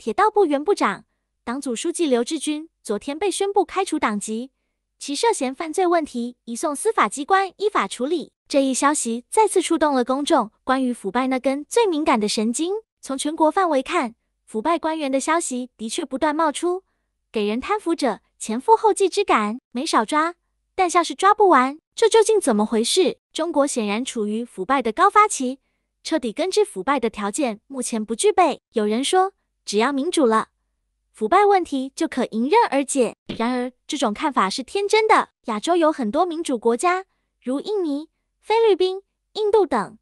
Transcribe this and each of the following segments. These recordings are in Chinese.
铁道部原部长、党组书记刘志军昨天被宣布开除党籍，其涉嫌犯罪问题移送司法机关依法处理。这一消息再次触动了公众关于腐败那根最敏感的神经。从全国范围看，腐败官员的消息的确不断冒出，给人贪腐者前赴后继之感，没少抓，但像是抓不完。这究竟怎么回事？中国显然处于腐败的高发期，彻底根治腐败的条件目前不具备。有人说。只要民主了，腐败问题就可迎刃而解。然而，这种看法是天真的。亚洲有很多民主国家，如印尼、菲律宾、印度等，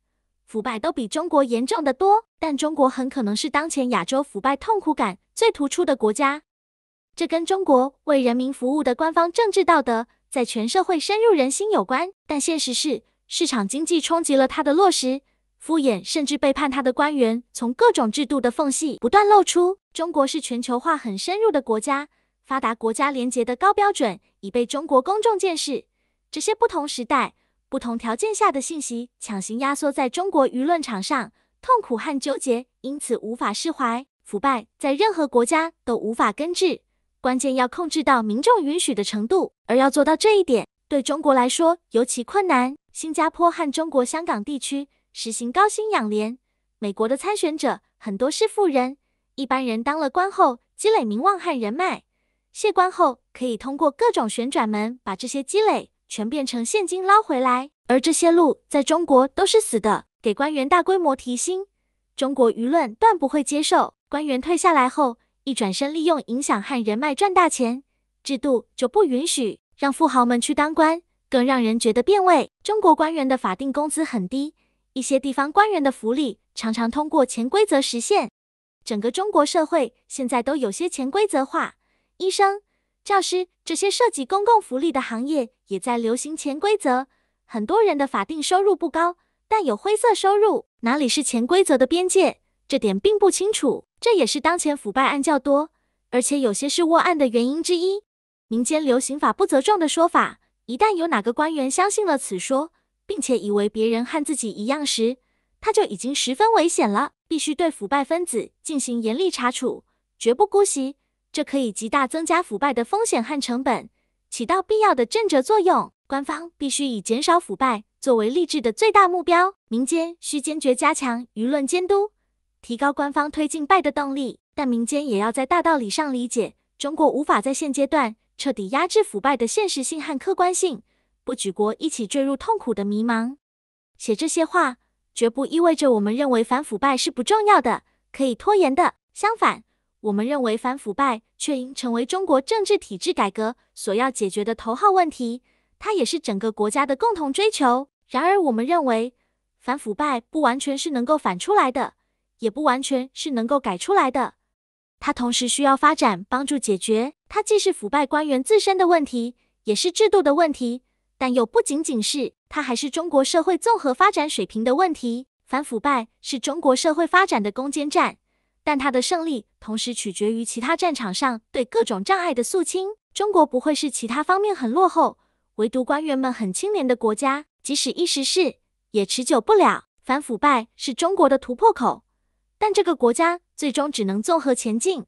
腐败都比中国严重的多。但中国很可能是当前亚洲腐败痛苦感最突出的国家。这跟中国为人民服务的官方政治道德在全社会深入人心有关。但现实是，市场经济冲击了它的落实。敷衍甚至背叛他的官员，从各种制度的缝隙不断露出。中国是全球化很深入的国家，发达国家廉洁的高标准已被中国公众见识。这些不同时代、不同条件下的信息，强行压缩在中国舆论场上，痛苦和纠结因此无法释怀。腐败在任何国家都无法根治，关键要控制到民众允许的程度。而要做到这一点，对中国来说尤其困难。新加坡和中国香港地区。实行高薪养廉，美国的参选者很多是富人，一般人当了官后积累名望和人脉，卸官后可以通过各种旋转门把这些积累全变成现金捞回来。而这些路在中国都是死的，给官员大规模提薪，中国舆论断不会接受。官员退下来后一转身利用影响和人脉赚大钱，制度就不允许让富豪们去当官，更让人觉得变味。中国官员的法定工资很低。一些地方官员的福利常常通过潜规则实现，整个中国社会现在都有些潜规则化，医生、教师这些涉及公共福利的行业也在流行潜规则。很多人的法定收入不高，但有灰色收入，哪里是潜规则的边界？这点并不清楚，这也是当前腐败案较多，而且有些是窝案的原因之一。民间流行“法不责众”的说法，一旦有哪个官员相信了此说。并且以为别人和自己一样时，他就已经十分危险了。必须对腐败分子进行严厉查处，绝不姑息。这可以极大增加腐败的风险和成本，起到必要的震慑作用。官方必须以减少腐败作为励志的最大目标，民间需坚决加强舆论监督，提高官方推进败的动力。但民间也要在大道理上理解，中国无法在现阶段彻底压制腐败的现实性和客观性。不举国一起坠入痛苦的迷茫。写这些话，绝不意味着我们认为反腐败是不重要的、可以拖延的。相反，我们认为反腐败却应成为中国政治体制改革所要解决的头号问题，它也是整个国家的共同追求。然而，我们认为反腐败不完全是能够反出来的，也不完全是能够改出来的。它同时需要发展帮助解决。它既是腐败官员自身的问题，也是制度的问题。但又不仅仅是，它还是中国社会综合发展水平的问题。反腐败是中国社会发展的攻坚战，但它的胜利同时取决于其他战场上对各种障碍的肃清。中国不会是其他方面很落后，唯独官员们很清廉的国家，即使一时是，也持久不了。反腐败是中国的突破口，但这个国家最终只能综合前进。